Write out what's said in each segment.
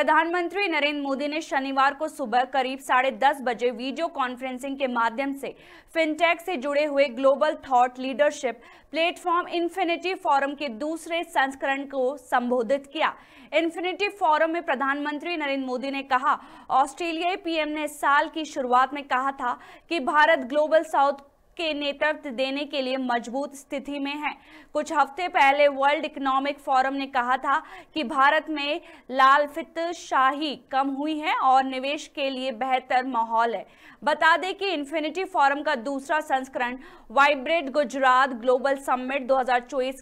प्रधानमंत्री नरेंद्र मोदी ने शनिवार को सुबह करीब साढ़े दस बजे वीडियो कॉन्फ्रेंसिंग के माध्यम से फिनटेक से जुड़े हुए global thought leadership platform infinity forum के दूसरे संस्करण को संबोधित किया इन्फिनिटी फोरम में प्रधानमंत्री नरेंद्र मोदी ने कहा ऑस्ट्रेलियाई पीएम ने साल की शुरुआत में कहा था कि भारत ग्लोबल साउथ के नेतृत्व देने के लिए मजबूत स्थिति में है कुछ हफ्ते पहले वर्ल्ड इकोनॉमिक फोरम ने कहा था कि भारत में लाल फित शाही कम हुई है और निवेश के लिए बेहतर माहौल है बता दें कि इन्फिनिटी फोरम का दूसरा संस्करण वाइब्रेट गुजरात ग्लोबल समिट दो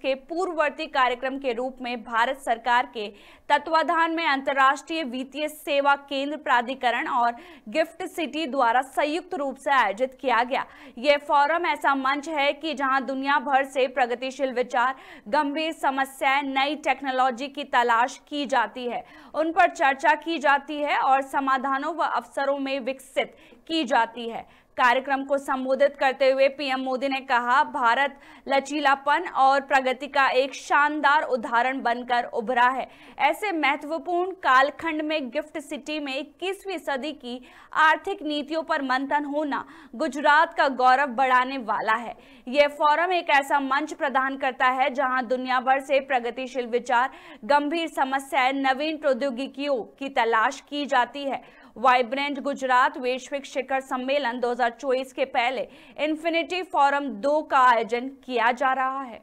के पूर्ववर्ती कार्यक्रम के रूप में भारत सरकार के तत्वाधान में अंतर्राष्ट्रीय वित्तीय सेवा केंद्र प्राधिकरण और गिफ्ट सिटी द्वारा संयुक्त रूप से आयोजित किया गया यह फॉर फोरम ऐसा मंच है कि जहां दुनिया भर से प्रगतिशील विचार गंभीर समस्याएं नई टेक्नोलॉजी की तलाश की जाती है उन पर चर्चा की जाती है और समाधानों व अवसरों में विकसित की जाती है कार्यक्रम को संबोधित करते हुए पीएम मोदी ने कहा भारत लचीलापन और प्रगति का एक शानदार उदाहरण बनकर उभरा है ऐसे महत्वपूर्ण कालखंड में गिफ्ट सिटी में इक्कीसवीं सदी की आर्थिक नीतियों पर मंथन होना गुजरात का गौरव बढ़ाने वाला है यह फोरम एक ऐसा मंच प्रदान करता है जहां दुनिया भर से प्रगतिशील विचार गंभीर समस्याएं नवीन प्रौद्योगिकियों की तलाश की जाती है वाइब्रेंट गुजरात वैश्विक शिखर सम्मेलन 2024 के पहले इन्फिनिटी फोरम दो का आयोजन किया जा रहा है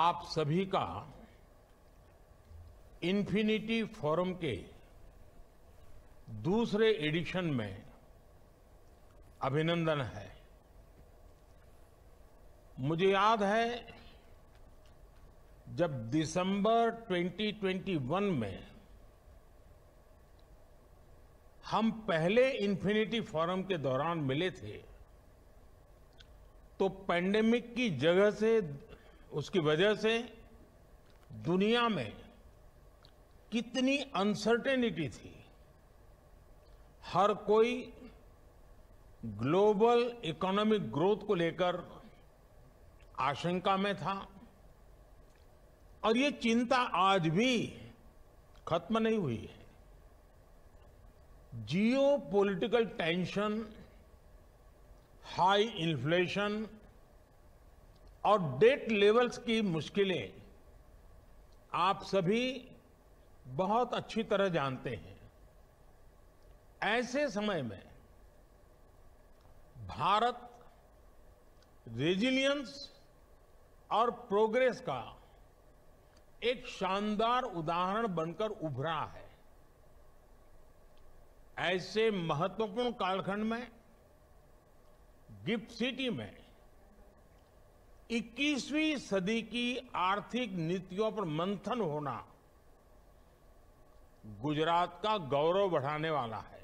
आप सभी का इन्फिनिटी फोरम के दूसरे एडिशन में अभिनंदन है मुझे याद है जब दिसंबर 2021 में हम पहले इन्फिनिटी फोरम के दौरान मिले थे तो पैंडेमिक की जगह से उसकी वजह से दुनिया में कितनी अनसर्टेनिटी थी हर कोई ग्लोबल इकोनॉमिक ग्रोथ को लेकर आशंका में था और ये चिंता आज भी खत्म नहीं हुई है geopolitical tension high inflation और डेट लेवल्स की मुश्किलें आप सभी बहुत अच्छी तरह जानते हैं ऐसे समय में भारत रेजिलियंस और प्रोग्रेस का एक शानदार उदाहरण बनकर उभरा है ऐसे महत्वपूर्ण कालखंड में गिफ्ट सिटी में 21वीं सदी की आर्थिक नीतियों पर मंथन होना गुजरात का गौरव बढ़ाने वाला है